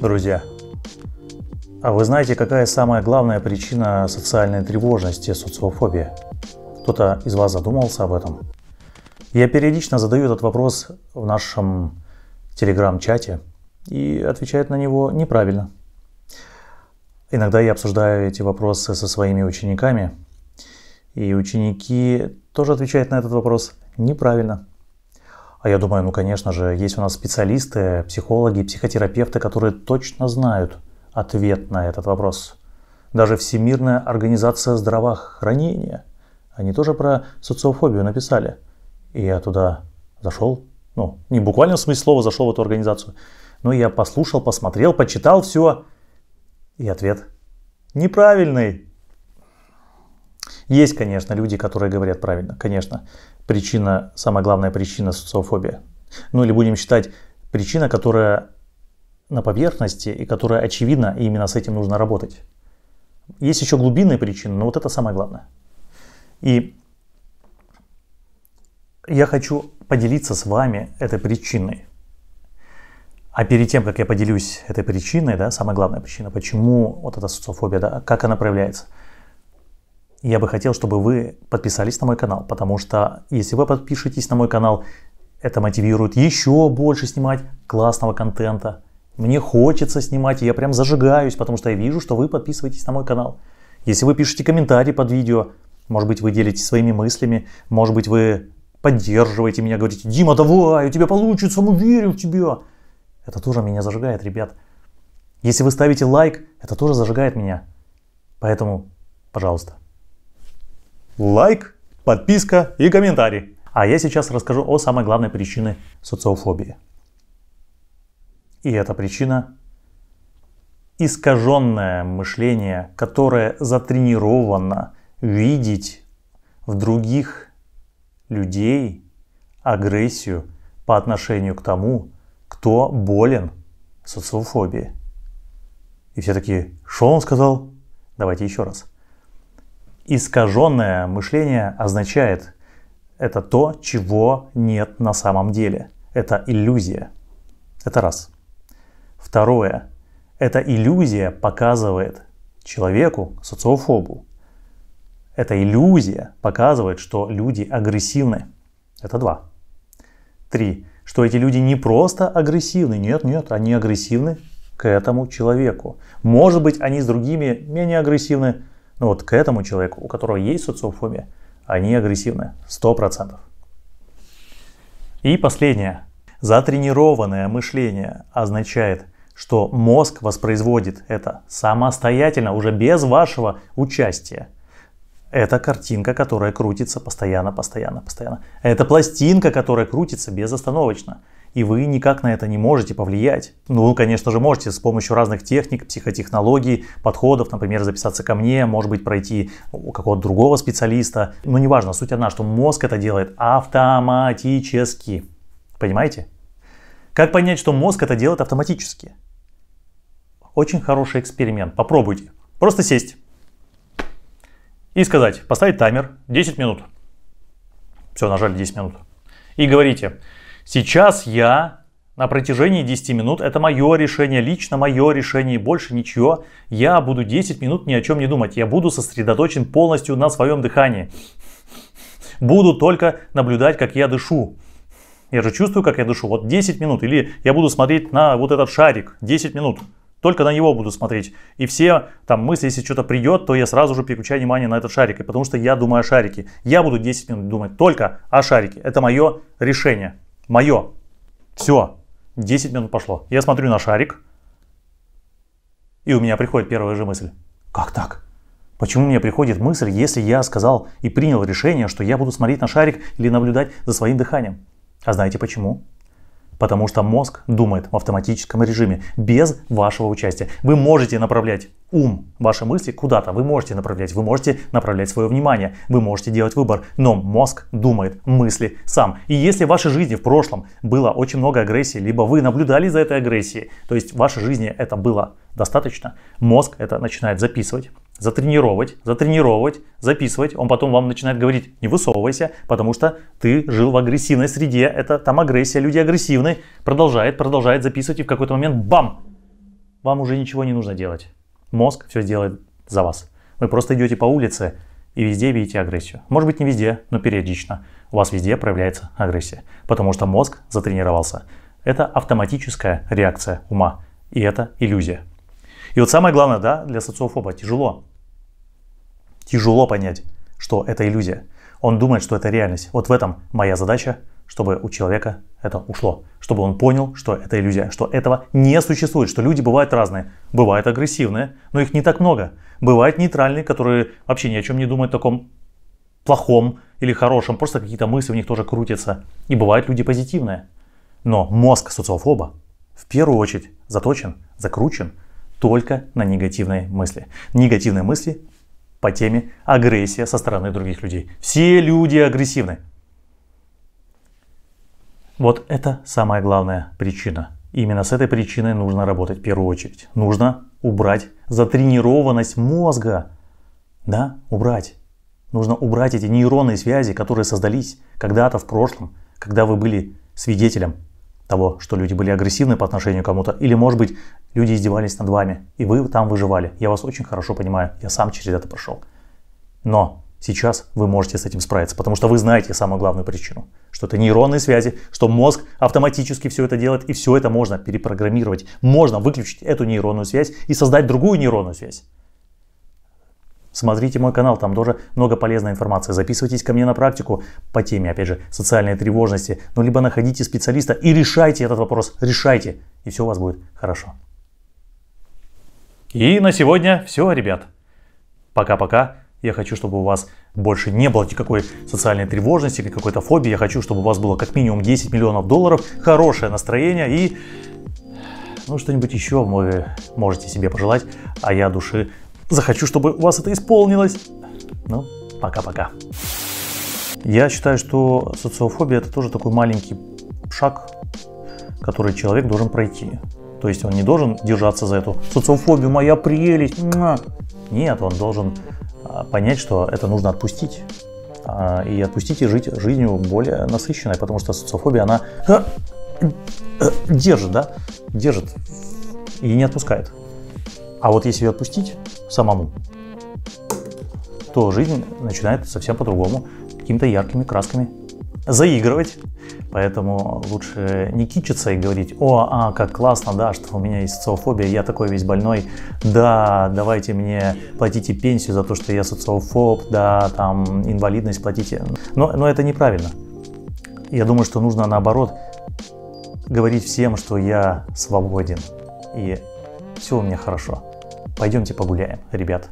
Друзья, а вы знаете, какая самая главная причина социальной тревожности, социофобии? Кто-то из вас задумался об этом? Я периодично задаю этот вопрос в нашем телеграм-чате и отвечают на него неправильно. Иногда я обсуждаю эти вопросы со своими учениками, и ученики тоже отвечают на этот вопрос неправильно. А я думаю, ну, конечно же, есть у нас специалисты, психологи, психотерапевты, которые точно знают ответ на этот вопрос. Даже Всемирная организация здравоохранения, они тоже про социофобию написали. И я туда зашел, ну, не буквально в смысле слова зашел в эту организацию, но я послушал, посмотрел, почитал все. И ответ неправильный. Есть, конечно, люди, которые говорят правильно, конечно причина, самая главная причина социофобии. Ну или будем считать причина, которая на поверхности и которая очевидна, и именно с этим нужно работать. Есть еще глубинные причины, но вот это самое главное. И я хочу поделиться с вами этой причиной. А перед тем, как я поделюсь этой причиной, да, самая главная причина, почему вот эта социофобия, да, как она проявляется – я бы хотел, чтобы вы подписались на мой канал, потому что если вы подпишетесь на мой канал, это мотивирует еще больше снимать классного контента. Мне хочется снимать, и я прям зажигаюсь, потому что я вижу, что вы подписываетесь на мой канал. Если вы пишете комментарии под видео, может быть, вы делитесь своими мыслями, может быть, вы поддерживаете меня, говорите, Дима, давай, у тебя получится, мы верим в тебя. Это тоже меня зажигает, ребят. Если вы ставите лайк, это тоже зажигает меня. Поэтому, пожалуйста, лайк, подписка и комментарий. А я сейчас расскажу о самой главной причине социофобии. И эта причина – искаженное мышление, которое затренировано видеть в других людей агрессию по отношению к тому, кто болен социофобией. И все такие, что он сказал? Давайте еще раз – искаженное мышление означает, это то, чего нет на самом деле. Это иллюзия. Это раз. Второе. Эта иллюзия показывает человеку, социофобу. Эта иллюзия показывает, что люди агрессивны. Это два. Три. Что эти люди не просто агрессивны. Нет, нет, они агрессивны к этому человеку. Может быть, они с другими менее агрессивны, ну вот к этому человеку, у которого есть социофобия, они агрессивны, сто процентов. И последнее. Затренированное мышление означает, что мозг воспроизводит это самостоятельно, уже без вашего участия. Это картинка, которая крутится постоянно, постоянно, постоянно. Это пластинка, которая крутится безостановочно и вы никак на это не можете повлиять. Ну, вы, конечно же, можете с помощью разных техник, психотехнологий, подходов, например, записаться ко мне, может быть, пройти у какого-то другого специалиста. Но неважно, суть одна, что мозг это делает автоматически. Понимаете? Как понять, что мозг это делает автоматически? Очень хороший эксперимент. Попробуйте. Просто сесть и сказать, поставить таймер 10 минут. Все, нажали 10 минут. И говорите, Сейчас я на протяжении 10 минут, это мое решение, лично мое решение, больше ничего, я буду 10 минут ни о чем не думать, я буду сосредоточен полностью на своем дыхании. Буду только наблюдать, как я дышу. Я же чувствую, как я дышу. Вот 10 минут. Или я буду смотреть на вот этот шарик 10 минут. Только на него буду смотреть. И все там мысли, если что-то придет, то я сразу же переключаю внимание на этот шарик. И потому что я думаю о шарике. Я буду 10 минут думать только о шарике. Это мое решение. Мое. Все. 10 минут пошло. Я смотрю на шарик, и у меня приходит первая же мысль. Как так? Почему мне приходит мысль, если я сказал и принял решение, что я буду смотреть на шарик или наблюдать за своим дыханием? А знаете почему? Потому что мозг думает в автоматическом режиме, без вашего участия. Вы можете направлять ум, ваши мысли куда-то, вы можете направлять, вы можете направлять свое внимание, вы можете делать выбор, но мозг думает мысли сам. И если в вашей жизни в прошлом было очень много агрессии, либо вы наблюдали за этой агрессией, то есть в вашей жизни это было достаточно, мозг это начинает записывать затренировать, затренировать, записывать. Он потом вам начинает говорить, не высовывайся, потому что ты жил в агрессивной среде, это там агрессия, люди агрессивны. Продолжает, продолжает записывать и в какой-то момент бам! Вам уже ничего не нужно делать. Мозг все сделает за вас. Вы просто идете по улице и везде видите агрессию. Может быть не везде, но периодично. У вас везде проявляется агрессия, потому что мозг затренировался. Это автоматическая реакция ума, и это иллюзия. И вот самое главное, да, для социофоба тяжело. Тяжело понять, что это иллюзия. Он думает, что это реальность. Вот в этом моя задача, чтобы у человека это ушло. Чтобы он понял, что это иллюзия, что этого не существует, что люди бывают разные. Бывают агрессивные, но их не так много. Бывают нейтральные, которые вообще ни о чем не думают, о таком плохом или хорошем. Просто какие-то мысли у них тоже крутятся. И бывают люди позитивные. Но мозг социофоба в первую очередь заточен, закручен – только на негативные мысли. Негативные мысли по теме агрессия со стороны других людей. Все люди агрессивны. Вот это самая главная причина. Именно с этой причиной нужно работать в первую очередь. Нужно убрать затренированность мозга. Да, убрать. Нужно убрать эти нейронные связи, которые создались когда-то в прошлом, когда вы были свидетелем того, что люди были агрессивны по отношению к кому-то, или, может быть, люди издевались над вами, и вы там выживали. Я вас очень хорошо понимаю, я сам через это прошел. Но сейчас вы можете с этим справиться, потому что вы знаете самую главную причину, что это нейронные связи, что мозг автоматически все это делает, и все это можно перепрограммировать. Можно выключить эту нейронную связь и создать другую нейронную связь. Смотрите мой канал, там тоже много полезной информации. Записывайтесь ко мне на практику по теме, опять же, социальной тревожности. Ну, либо находите специалиста и решайте этот вопрос, решайте, и все у вас будет хорошо. И на сегодня все, ребят. Пока-пока. Я хочу, чтобы у вас больше не было никакой социальной тревожности, какой-то фобии. Я хочу, чтобы у вас было как минимум 10 миллионов долларов, хорошее настроение и ну, что-нибудь еще вы можете себе пожелать, а я души захочу, чтобы у вас это исполнилось. Ну, пока-пока. Я считаю, что социофобия это тоже такой маленький шаг, который человек должен пройти. То есть он не должен держаться за эту социофобию, моя прелесть. Нет, он должен а, понять, что это нужно отпустить. А, и отпустить и жить жизнью более насыщенной, потому что социофобия, она а, держит, да, держит и не отпускает. А вот если ее отпустить, самому, то жизнь начинает совсем по-другому, какими-то яркими красками заигрывать. Поэтому лучше не кичиться и говорить, о, а, как классно, да, что у меня есть социофобия, я такой весь больной, да, давайте мне платите пенсию за то, что я социофоб, да, там, инвалидность платите. Но, но это неправильно. Я думаю, что нужно наоборот говорить всем, что я свободен и все у меня хорошо. Пойдемте погуляем, ребят.